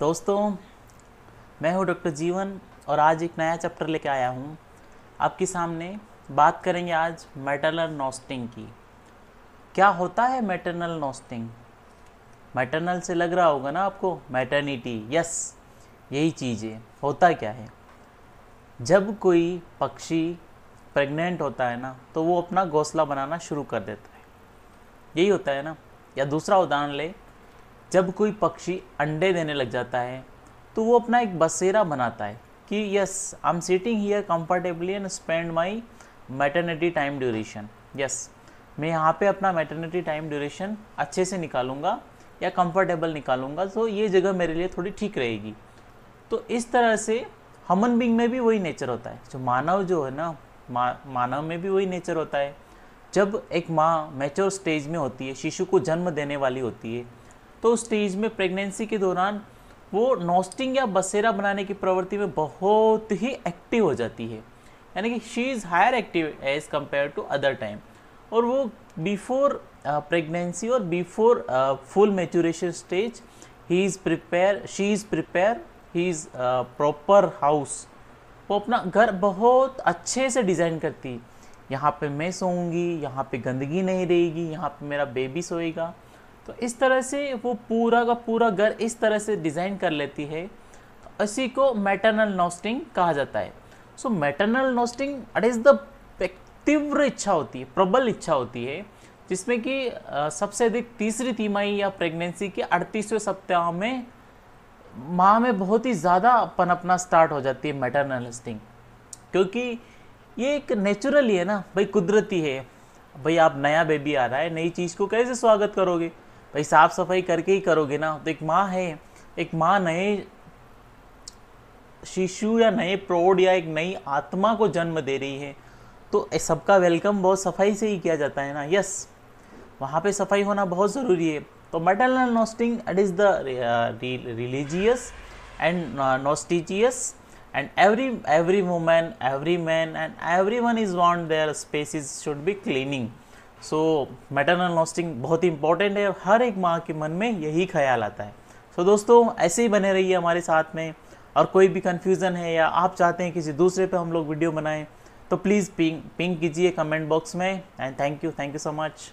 दोस्तों मैं हूं डॉक्टर जीवन और आज एक नया चैप्टर लेके आया हूं आपके सामने बात करेंगे आज मैटरनल नोस्टिंग की क्या होता है मैटरनल नोस्टिंग मैटरनल से लग रहा होगा ना आपको मैटर्निटी यस यही चीज़ है होता क्या है जब कोई पक्षी प्रेग्नेंट होता है ना तो वो अपना घोंसला बनाना शुरू कर देता है यही होता है ना या दूसरा उदाहरण ले जब कोई पक्षी अंडे देने लग जाता है तो वो अपना एक बसेरा बनाता है कि yes I am sitting here comfortably and spend my maternity time duration yes मैं यहाँ पे अपना मैटर्निटी टाइम ड्यूरेशन अच्छे से निकालूंगा या कंफर्टेबल निकालूंगा तो ये जगह मेरे लिए थोड़ी ठीक रहेगी तो इस तरह से हमन बिंग में भी वही नेचर होता है जो मानव जो है ना मा, मानव में भी वही नेचर होता है जब एक माँ मैच्योर स्टेज में होती है शिशु को जन्म देने वाली होती है तो उस स्टेज में प्रेगनेंसी के दौरान वो नोस्टिंग या बसेरा बनाने की प्रवृत्ति में बहुत ही एक्टिव हो जाती है यानी कि she is higher active as compare to other time और वो बिफोर प्रेगनेंसी uh, और before full maturation stage he is prepare she is prepare he is proper house वो अपना घर बहुत अच्छे से डिज़ाइन करती यहाँ पे मैं सोऊंगी यहाँ पे गंदगी नहीं रहेगी यहाँ पे मेरा बेबी सोएगा तो इस तरह से वो पूरा का पूरा घर इस तरह से डिज़ाइन कर लेती है तो इसी को मैटरनल नोस्टिंग कहा जाता है so maternal nesting it is the तीव्र इच्छा होती है प्रबल इच्छा होती है जिसमें कि सबसे अधिक तीसरी तिमाही या प्रेगनेंसी के अड़तीसवें सप्ताह में माँ में बहुत ही ज़्यादा पनपना स्टार्ट हो जाती है मैटरनल नोस्टिंग क्योंकि ये एक नेचुरली है ना भाई कुदरती है भाई आप नया बेबी आ रहा है नई चीज़ को कैसे स्वागत करोगे भाई साफ सफाई करके ही करोगे ना तो एक माँ है एक माँ नए शिशु या नए प्रौढ़ या एक नई आत्मा को जन्म दे रही है तो सबका वेलकम बहुत सफाई से ही किया जाता है ना यस वहाँ पे सफाई होना बहुत ज़रूरी है तो maternal nesting it is the religious and नोस्टिजियस every every every every man and every one is want their spaces should be cleaning so maternal nesting बहुत ही इंपॉर्टेंट है हर एक माँ के मन में यही ख्याल आता है सो so, दोस्तों ऐसे ही बने रहिए हमारे साथ में और कोई भी कन्फ्यूज़न है या आप चाहते हैं किसी दूसरे पे हम लोग वीडियो बनाएं तो प्लीज़ पिंक पिंक कीजिए कमेंट बॉक्स में and thank you thank you so much